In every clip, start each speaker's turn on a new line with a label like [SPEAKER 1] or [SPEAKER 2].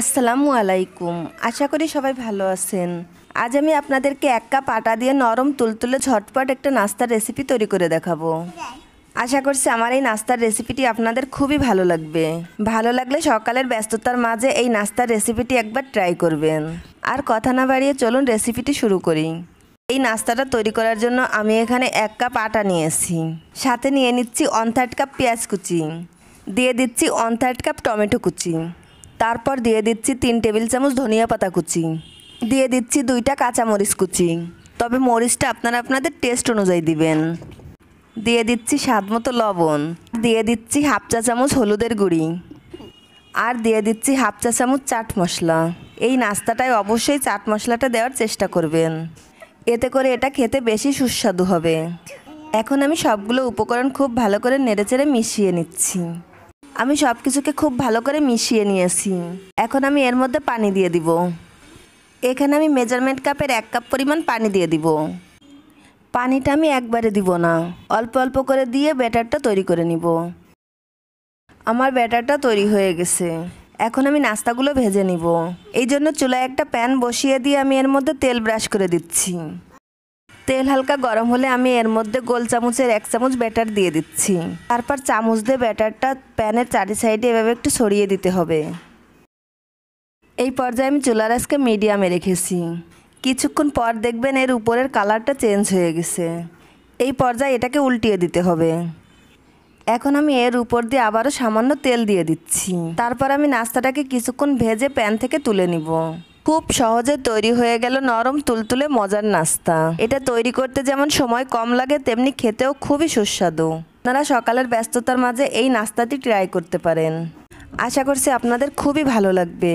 [SPEAKER 1] আসসালামু আলাইকুম আশা করি সবাই ভালো আছেন আজ আমি আপনাদেরকে এক কাপ আটা দিয়ে নরম তুলতুলে ঝটপট একটা নাস্তার রেসিপি তৈরি করে দেখাবো আশা করছি আমার এই নাস্তার রেসিপিটি আপনাদের খুবই ভালো লাগবে ভালো লাগলে সকালের ব্যস্ততার মাঝে এই নাস্তার রেসিপিটি একবার ট্রাই করবেন আর কথা না বাড়িয়ে চলুন রেসিপিটি শুরু করি এই নাস্তাটা তৈরি করার জন্য আমি এখানে এক কাপ আটা নিয়েছি সাথে নিয়ে নিচ্ছি অন থার্ড কাপ পেঁয়াজ কুচি দিয়ে দিচ্ছি অন থার্ড কাপ টমেটো কুচি তারপর দিয়ে দিচ্ছি তিন টেবিল চামচ ধনিয়া পাতা কুচি দিয়ে দিচ্ছি দুইটা কাঁচামরিচ কুচি তবে মরিচটা আপনারা আপনাদের টেস্ট অনুযায়ী দিবেন দিয়ে দিচ্ছি স্বাদ মতো লবণ দিয়ে দিচ্ছি হাফ চা চামচ হলুদের গুঁড়ি আর দিয়ে দিচ্ছি হাফ চা চামচ চাট মশলা এই নাস্তাটায় অবশ্যই চাট মশলাটা দেওয়ার চেষ্টা করবেন এতে করে এটা খেতে বেশি সুস্বাদু হবে এখন আমি সবগুলো উপকরণ খুব ভালো করে নেড়ে চেড়ে মিশিয়ে নিচ্ছি আমি সব কিছুকে খুব ভালো করে মিশিয়ে নিয়েছি এখন আমি এর মধ্যে পানি দিয়ে দিব এখানে আমি মেজারমেন্ট কাপের এক কাপ পরিমাণ পানি দিয়ে দিব পানিটা আমি একবারে দিব না অল্প অল্প করে দিয়ে ব্যাটারটা তৈরি করে নিব আমার ব্যাটারটা তৈরি হয়ে গেছে এখন আমি নাস্তাগুলো ভেজে নিব এই জন্য চুলায় একটা প্যান বসিয়ে দিয়ে আমি এর মধ্যে তেল ব্রাশ করে দিচ্ছি তেল হালকা গরম হলে আমি এর মধ্যে গোল চামচের এক চামচ ব্যাটার দিয়ে দিচ্ছি তারপর চামচ দিয়ে ব্যাটারটা প্যানের চারি সাইডে এভাবে একটু সরিয়ে দিতে হবে এই পর্যায়ে আমি চুলা রাইসকে মিডিয়ামে রেখেছি কিছুক্ষণ পর দেখবেন এর উপরের কালারটা চেঞ্জ হয়ে গেছে এই পর্যায়ে এটাকে উল্টিয়ে দিতে হবে এখন আমি এর উপর দিয়ে আবারও সামান্য তেল দিয়ে দিচ্ছি তারপর আমি নাস্তাটাকে কিছুক্ষণ ভেজে প্যান থেকে তুলে নিব খুব সহজে তৈরি হয়ে গেল নরম তুলতুলে মজার নাস্তা এটা তৈরি করতে যেমন সময় কম লাগে তেমনি খেতেও খুবই সুস্বাদু আপনারা সকালের ব্যস্ততার মাঝে এই নাস্তাটি ট্রাই করতে পারেন আশা করছি আপনাদের খুবই ভালো লাগবে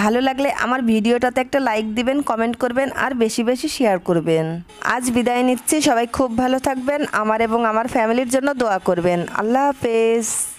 [SPEAKER 1] ভালো লাগলে আমার ভিডিওটাতে একটা লাইক দিবেন কমেন্ট করবেন আর বেশি বেশি শেয়ার করবেন আজ বিদায় নিচ্ছি সবাই খুব ভালো থাকবেন আমার এবং আমার ফ্যামিলির জন্য দোয়া করবেন আল্লাহ হাফেজ